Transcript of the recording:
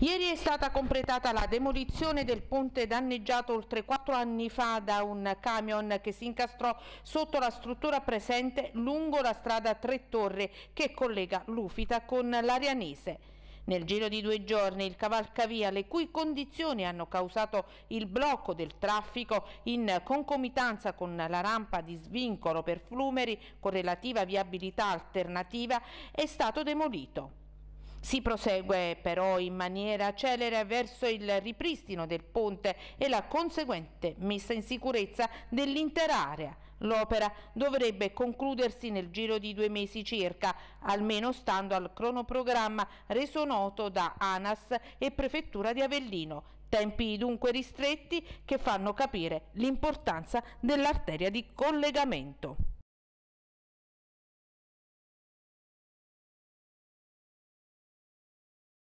Ieri è stata completata la demolizione del ponte danneggiato oltre quattro anni fa da un camion che si incastrò sotto la struttura presente lungo la strada Tre Torre che collega Lufita con l'Arianese. Nel giro di due giorni il cavalcavia, le cui condizioni hanno causato il blocco del traffico in concomitanza con la rampa di svincolo per Flumeri con relativa viabilità alternativa, è stato demolito. Si prosegue però in maniera celere verso il ripristino del ponte e la conseguente messa in sicurezza dell'intera area. L'opera dovrebbe concludersi nel giro di due mesi circa, almeno stando al cronoprogramma reso noto da ANAS e Prefettura di Avellino. Tempi dunque ristretti che fanno capire l'importanza dell'arteria di collegamento.